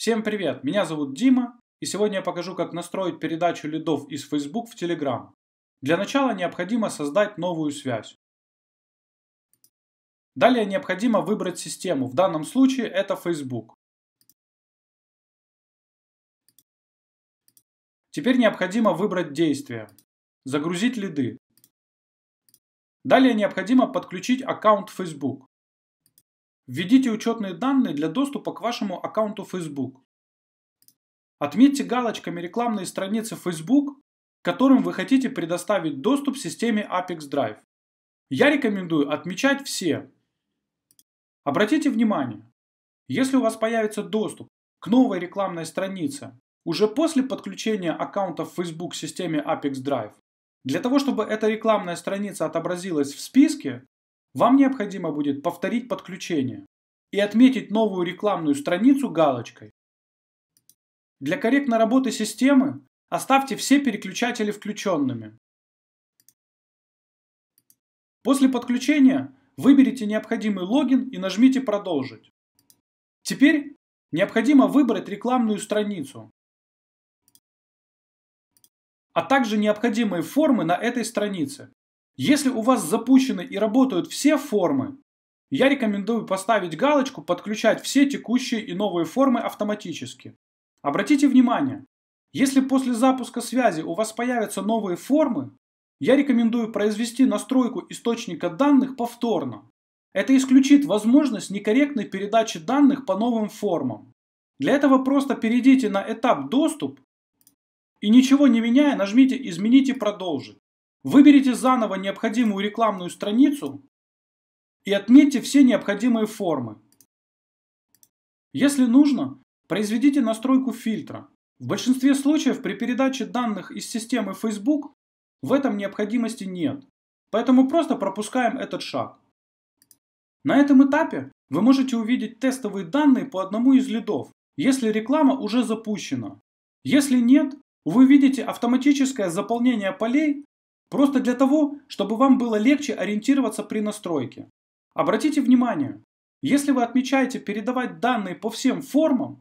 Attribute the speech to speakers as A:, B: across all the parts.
A: Всем привет, меня зовут Дима, и сегодня я покажу, как настроить передачу лидов из Facebook в Telegram. Для начала необходимо создать новую связь. Далее необходимо выбрать систему, в данном случае это Facebook. Теперь необходимо выбрать действие. Загрузить лиды. Далее необходимо подключить аккаунт Facebook. Введите учетные данные для доступа к вашему аккаунту Facebook. Отметьте галочками рекламные страницы Facebook, которым вы хотите предоставить доступ к системе Apex Drive. Я рекомендую отмечать все. Обратите внимание, если у вас появится доступ к новой рекламной странице уже после подключения аккаунта в Facebook к системе Apex Drive, для того, чтобы эта рекламная страница отобразилась в списке, вам необходимо будет повторить подключение и отметить новую рекламную страницу галочкой. Для корректной работы системы оставьте все переключатели включенными. После подключения выберите необходимый логин и нажмите «Продолжить». Теперь необходимо выбрать рекламную страницу, а также необходимые формы на этой странице. Если у вас запущены и работают все формы, я рекомендую поставить галочку «Подключать все текущие и новые формы автоматически». Обратите внимание, если после запуска связи у вас появятся новые формы, я рекомендую произвести настройку источника данных повторно. Это исключит возможность некорректной передачи данных по новым формам. Для этого просто перейдите на этап «Доступ» и ничего не меняя нажмите «Изменить и продолжить». Выберите заново необходимую рекламную страницу и отметьте все необходимые формы. Если нужно, произведите настройку фильтра. В большинстве случаев при передаче данных из системы Facebook в этом необходимости нет, поэтому просто пропускаем этот шаг. На этом этапе вы можете увидеть тестовые данные по одному из лидов, если реклама уже запущена. Если нет, вы видите автоматическое заполнение полей Просто для того, чтобы вам было легче ориентироваться при настройке. Обратите внимание, если вы отмечаете передавать данные по всем формам,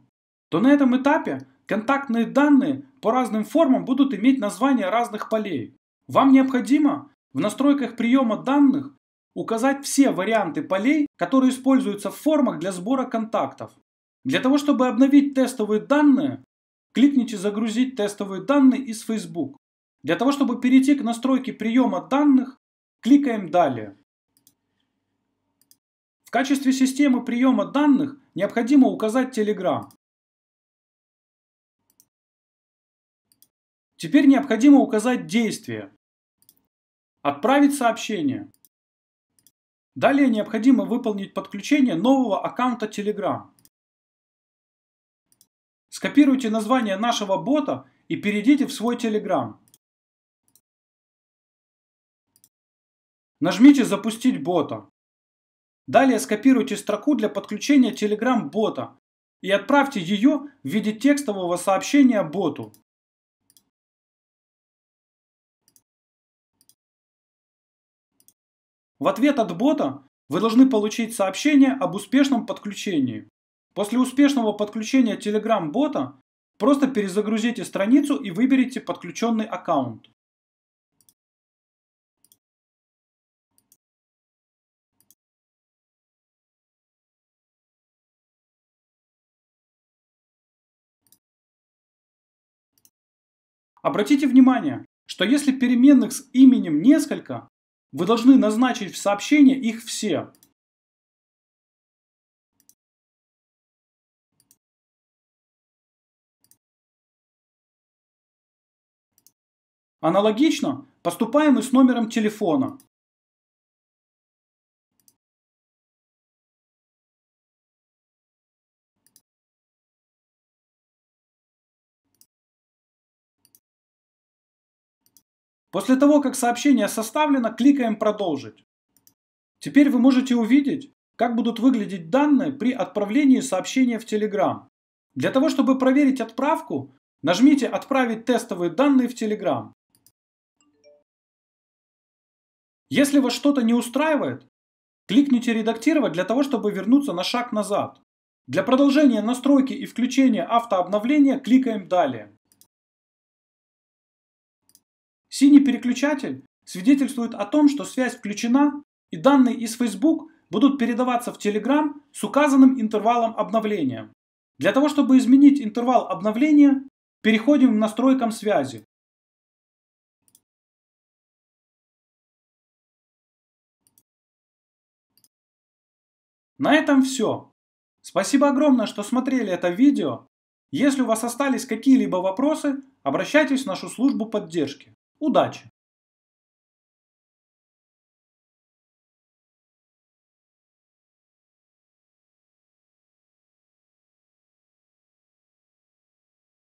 A: то на этом этапе контактные данные по разным формам будут иметь название разных полей. Вам необходимо в настройках приема данных указать все варианты полей, которые используются в формах для сбора контактов. Для того, чтобы обновить тестовые данные, кликните «Загрузить тестовые данные из Facebook». Для того, чтобы перейти к настройке приема данных, кликаем «Далее». В качестве системы приема данных необходимо
B: указать Telegram.
A: Теперь необходимо указать действие. Отправить сообщение. Далее необходимо выполнить подключение нового аккаунта Telegram. Скопируйте название нашего бота и перейдите в
B: свой Telegram. Нажмите
A: «Запустить бота». Далее скопируйте строку для подключения Telegram бота и отправьте ее в виде текстового сообщения боту. В ответ от бота вы должны получить сообщение об успешном подключении. После успешного подключения Telegram бота просто перезагрузите страницу и выберите подключенный аккаунт. Обратите внимание, что если переменных с именем несколько, вы должны назначить в сообщении их все.
B: Аналогично поступаем и с номером телефона.
A: После того, как сообщение составлено, кликаем «Продолжить». Теперь вы можете увидеть, как будут выглядеть данные при отправлении сообщения в Telegram. Для того, чтобы проверить отправку, нажмите «Отправить тестовые данные в Telegram». Если вас что-то не устраивает, кликните «Редактировать» для того, чтобы вернуться на шаг назад. Для продолжения настройки и включения автообновления кликаем «Далее». Синий переключатель свидетельствует о том, что связь включена и данные из Facebook будут передаваться в Telegram с указанным интервалом обновления. Для того, чтобы изменить интервал обновления, переходим к настройкам связи. На этом все. Спасибо огромное, что смотрели это видео. Если у вас остались какие-либо вопросы, обращайтесь в нашу службу поддержки. Удачи!